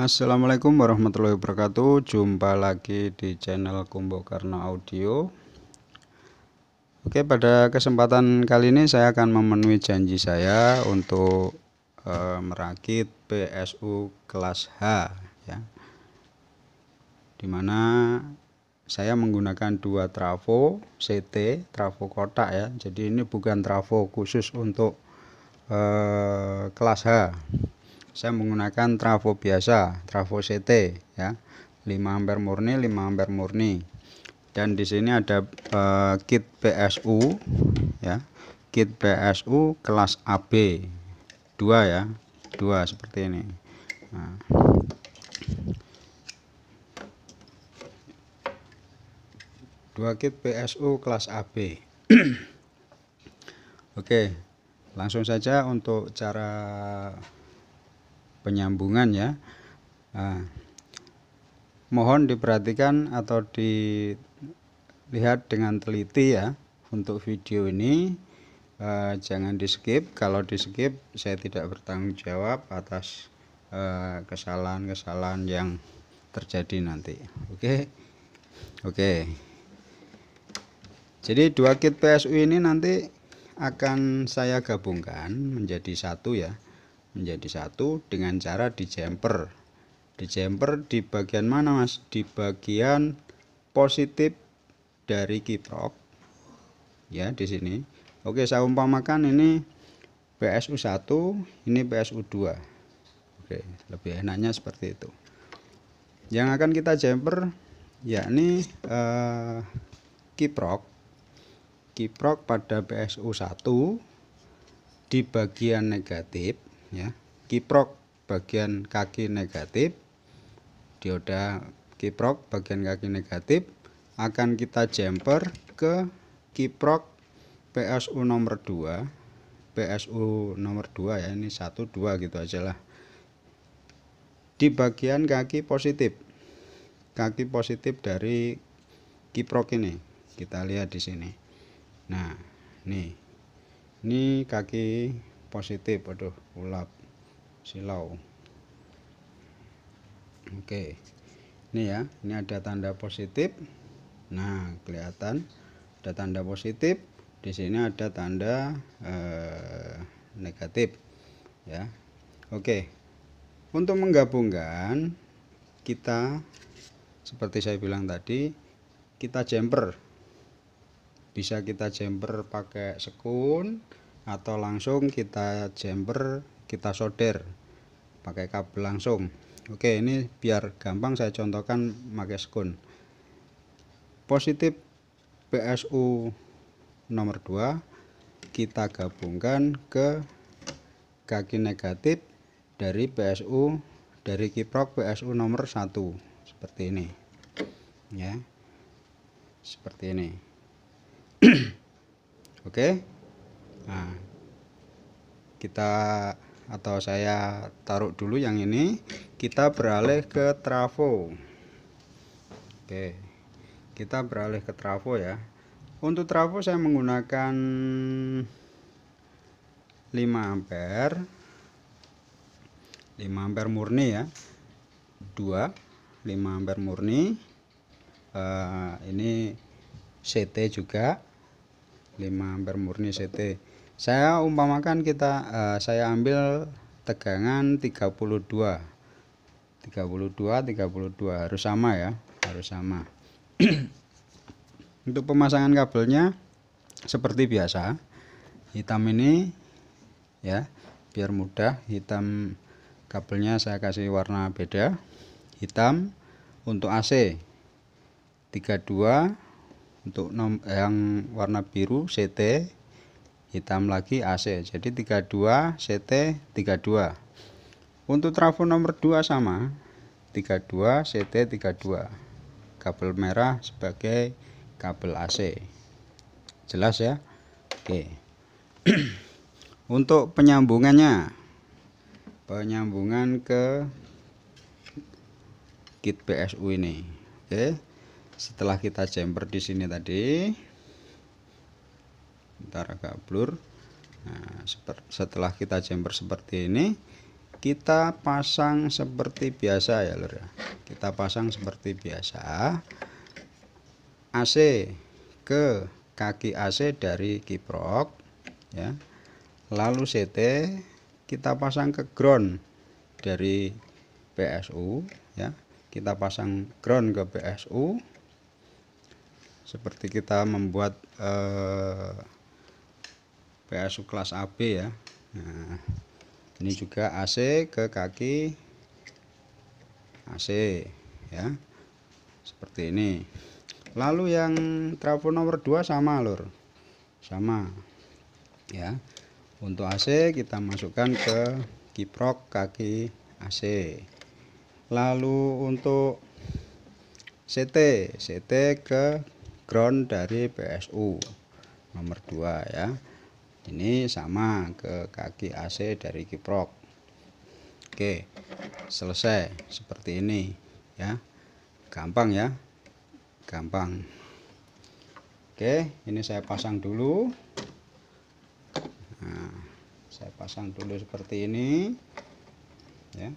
Assalamualaikum warahmatullahi wabarakatuh Jumpa lagi di channel Kumbo Karno Audio Oke pada kesempatan kali ini saya akan memenuhi janji saya Untuk e, merakit PSU kelas H ya. Dimana saya menggunakan dua trafo CT trafo kotak ya jadi ini bukan trafo khusus untuk e, kelas H saya menggunakan trafo biasa trafo CT ya 5 ampere murni 5 ampere murni dan di sini ada uh, kit PSU ya kit PSU kelas AB 2 ya 2 seperti ini nah. dua kit PSU kelas AB oke langsung saja untuk cara penyambungan ya nah, mohon diperhatikan atau dilihat dengan teliti ya untuk video ini ah, jangan di skip kalau di skip saya tidak bertanggung jawab atas ah, kesalahan-kesalahan yang terjadi nanti oke okay? oke okay. jadi dua kit PSU ini nanti akan saya gabungkan menjadi satu ya menjadi satu dengan cara di jumper, di jumper di bagian mana mas di bagian positif dari kiprok ya di sini oke saya umpamakan ini PSU1 ini PSU2 oke lebih enaknya seperti itu yang akan kita jumper yakni eh, kiprok kiprok pada PSU1 di bagian negatif ya kiprok bagian kaki negatif dioda kiprok bagian kaki negatif akan kita jumper ke kiprok PSU nomor 2 PSU nomor 2 ya ini 1 2 gitu aja lah di bagian kaki positif kaki positif dari kiprok ini kita lihat di sini nah nih ini kaki positif aduh ulap silau oke ini ya ini ada tanda positif nah kelihatan ada tanda positif di sini ada tanda eh, negatif ya oke untuk menggabungkan kita seperti saya bilang tadi kita jumper bisa kita jumper pakai sekun atau langsung kita jumper kita solder pakai kabel langsung oke ini biar gampang saya contohkan pakai skun positif PSU nomor 2 kita gabungkan ke kaki negatif dari PSU dari kiprok PSU nomor 1 seperti ini ya seperti ini oke okay nah kita atau saya taruh dulu yang ini kita beralih ke trafo oke kita beralih ke trafo ya untuk trafo saya menggunakan 5 ampere 5 ampere murni ya 2 5 ampere murni uh, ini CT juga 5 ampere murni CT saya umpamakan kita uh, saya ambil tegangan 32 32 32 harus sama ya harus sama untuk pemasangan kabelnya seperti biasa hitam ini ya biar mudah hitam kabelnya saya kasih warna beda hitam untuk AC 32 untuk yang warna biru CT hitam lagi AC jadi 32 CT 32 untuk trafo nomor 2 sama 32 CT 32 kabel merah sebagai kabel AC jelas ya Oke untuk penyambungannya penyambungan ke kit PSU ini Oke setelah kita jumper di sini tadi kita agak blur nah setelah kita jumper seperti ini kita pasang seperti biasa ya lur ya kita pasang seperti biasa AC ke kaki AC dari kiprok ya lalu CT kita pasang ke ground dari PSU ya kita pasang ground ke PSU seperti kita membuat eh, PSU kelas AB ya nah, ini juga AC ke kaki AC ya seperti ini lalu yang trafo nomor 2 sama lur sama ya untuk AC kita masukkan ke kiprok kaki AC lalu untuk CT CT ke ground dari PSU nomor 2 ya ini sama ke kaki AC dari kiprok Oke selesai seperti ini ya gampang ya gampang Oke ini saya pasang dulu nah, saya pasang dulu seperti ini ya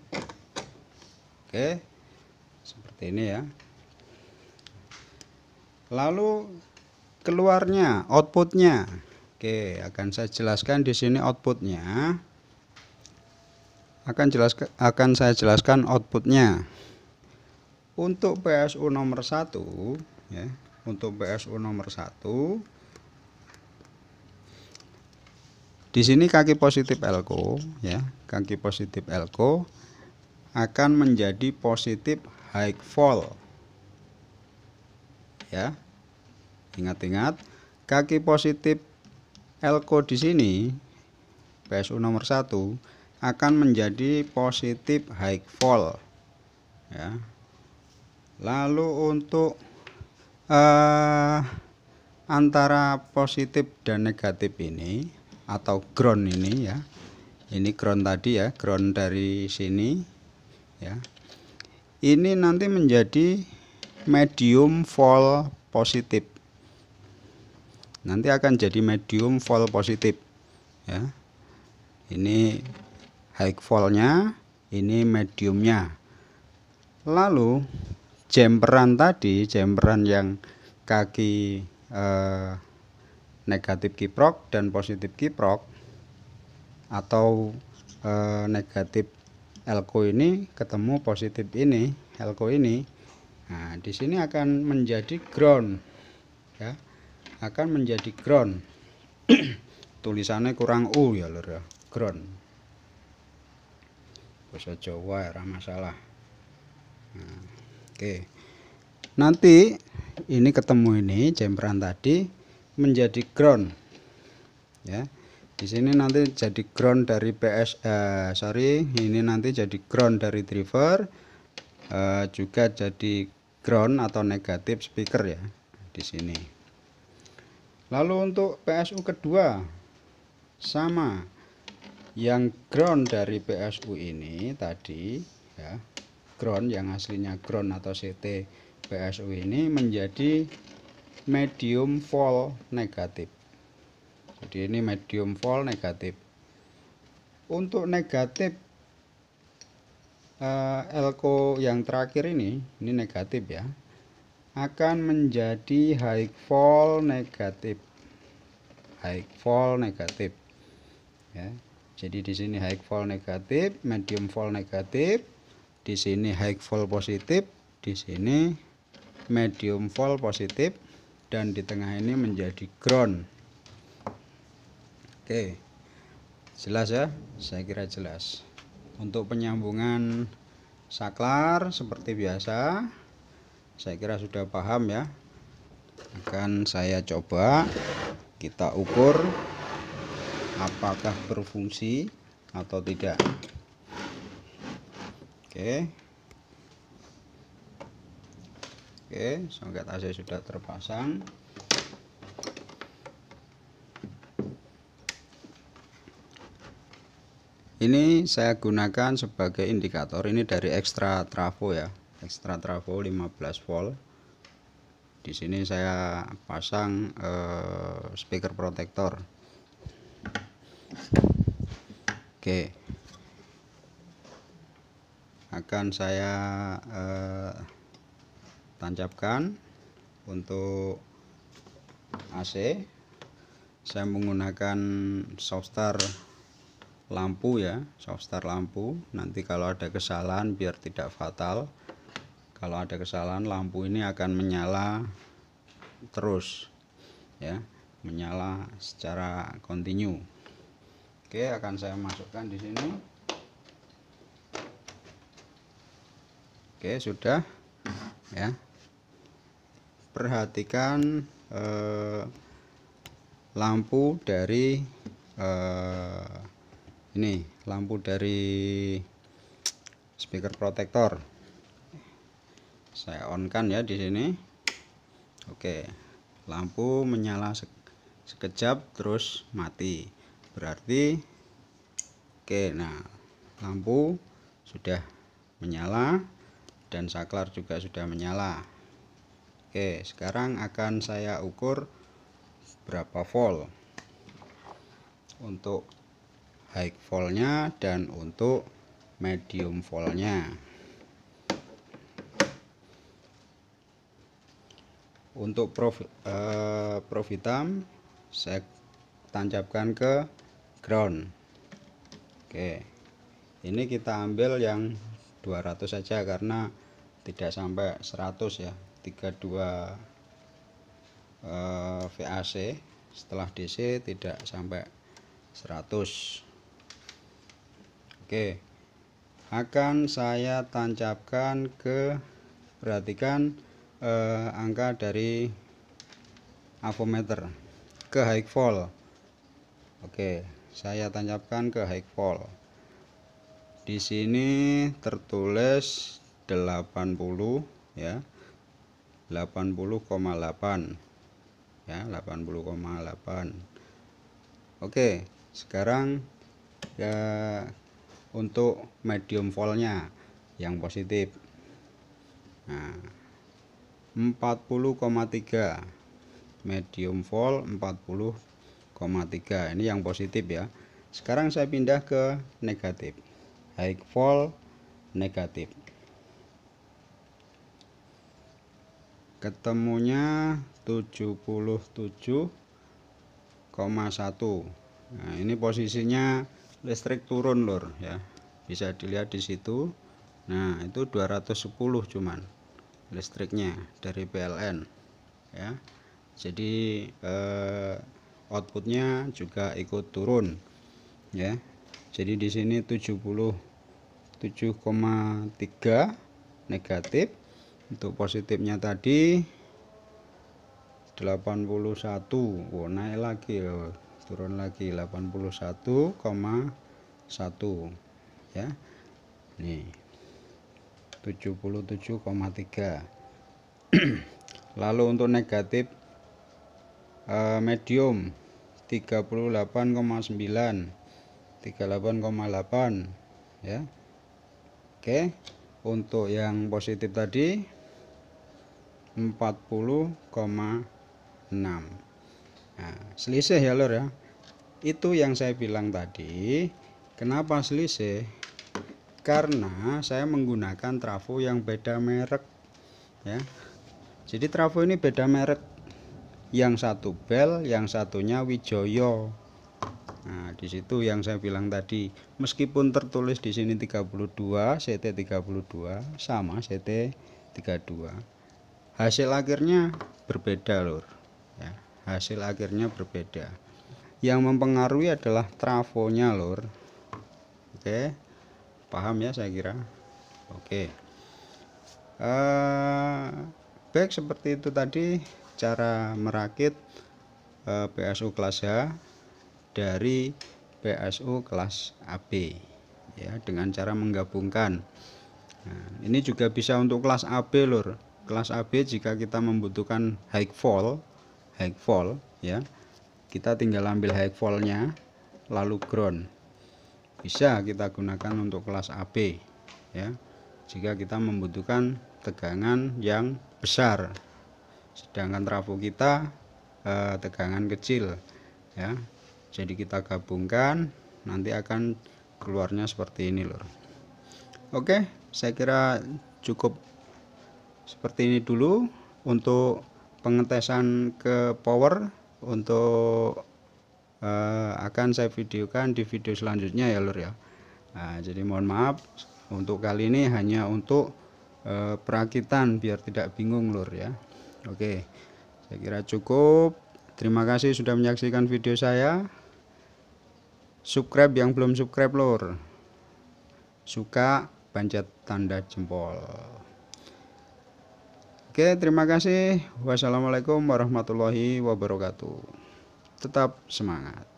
Oke seperti ini ya lalu keluarnya outputnya Oke, akan saya jelaskan di sini outputnya. Akan jelas akan saya jelaskan outputnya. Untuk PSU nomor satu, ya, untuk PSU nomor satu, di sini kaki positif elko ya, kaki positif elko akan menjadi positif high fall. Ya. Ingat-ingat kaki positif elko di sini PSU nomor satu akan menjadi positif high volt ya. Lalu untuk eh, antara positif dan negatif ini atau ground ini ya. Ini ground tadi ya, ground dari sini ya. Ini nanti menjadi medium volt positif nanti akan jadi medium vol positif ya ini high volnya ini mediumnya lalu jemperan tadi jemperan yang kaki eh, negatif kiprok dan positif kiprok atau eh, negatif elko ini ketemu positif ini elko ini nah di sini akan menjadi ground akan menjadi ground tulisannya kurang U ya lor ya ground bisa Jawa ya masalah nah, oke okay. nanti ini ketemu ini jemperan tadi menjadi ground ya di sini nanti jadi ground dari PS eh, sorry ini nanti jadi ground dari driver eh, juga jadi ground atau negatif speaker ya di sini lalu untuk PSU kedua sama yang ground dari PSU ini tadi ya ground yang aslinya ground atau CT PSU ini menjadi medium volt negatif jadi ini medium volt negatif untuk negatif eh, elko yang terakhir ini ini negatif ya akan menjadi high volt negatif high fall negatif ya jadi di sini high fall negatif medium fall negatif di sini high fall positif di sini medium fall positif dan di tengah ini menjadi ground oke jelas ya saya kira jelas untuk penyambungan saklar seperti biasa saya kira sudah paham ya akan saya coba kita ukur apakah berfungsi atau tidak oke oke songket AC sudah terpasang ini saya gunakan sebagai indikator ini dari ekstra trafo ya ekstra trafo 15 volt sini saya pasang eh, speaker protektor oke akan saya eh, tancapkan untuk AC saya menggunakan softstar lampu ya softstar lampu nanti kalau ada kesalahan biar tidak fatal kalau ada kesalahan lampu ini akan menyala terus ya menyala secara kontinu oke akan saya masukkan di sini oke sudah ya perhatikan eh, lampu dari eh, ini lampu dari speaker protektor saya on kan ya di sini oke lampu menyala sekejap terus mati berarti oke nah lampu sudah menyala dan saklar juga sudah menyala oke sekarang akan saya ukur berapa volt untuk high voltnya dan untuk medium voltnya untuk prof, uh, eh, profitam saya tancapkan ke ground oke ini kita ambil yang 200 saja karena tidak sampai 100 ya 32 uh, eh, VAC setelah DC tidak sampai 100 oke akan saya tancapkan ke perhatikan eh, angka dari avometer ke high volt oke saya tancapkan ke high volt di sini tertulis 80 ya 80,8 ya 80,8 oke sekarang ya untuk medium voltnya yang positif nah 40,3 medium volt 40,3 ini yang positif ya sekarang saya pindah ke negatif high volt negatif ketemunya 77,1 nah ini posisinya listrik turun lor ya bisa dilihat di situ nah itu 210 cuman listriknya dari PLN ya jadi eh, outputnya juga ikut turun ya jadi di sini 77,3 negatif untuk positifnya tadi 81 oh, naik lagi loh. Ya. turun lagi 81,1 ya nih 77,3 lalu untuk negatif eh, medium 38,9 38,8 ya Oke untuk yang positif tadi 40,6 nah, selisih ya lor ya itu yang saya bilang tadi kenapa selisih karena saya menggunakan trafo yang beda merek ya jadi trafo ini beda merek yang satu bel yang satunya wijoyo nah disitu yang saya bilang tadi meskipun tertulis di sini 32 CT 32 sama CT 32 hasil akhirnya berbeda lor. ya, hasil akhirnya berbeda yang mempengaruhi adalah trafonya lor. oke okay paham ya saya kira oke okay. uh, eh, baik seperti itu tadi cara merakit uh, eh, PSU kelas H dari PSU kelas AB ya dengan cara menggabungkan nah, ini juga bisa untuk kelas AB lor kelas AB jika kita membutuhkan high fall high fall ya kita tinggal ambil high fallnya lalu ground bisa kita gunakan untuk kelas AB ya jika kita membutuhkan tegangan yang besar sedangkan trafo kita eh, tegangan kecil ya jadi kita gabungkan nanti akan keluarnya seperti ini lor oke saya kira cukup seperti ini dulu untuk pengetesan ke power untuk Eh, akan saya videokan di video selanjutnya ya lur ya nah, jadi mohon maaf untuk kali ini hanya untuk uh, perakitan biar tidak bingung lur ya oke saya kira cukup terima kasih sudah menyaksikan video saya subscribe yang belum subscribe lur suka panjat tanda jempol Oke, terima kasih. Wassalamualaikum warahmatullahi wabarakatuh tetap semangat.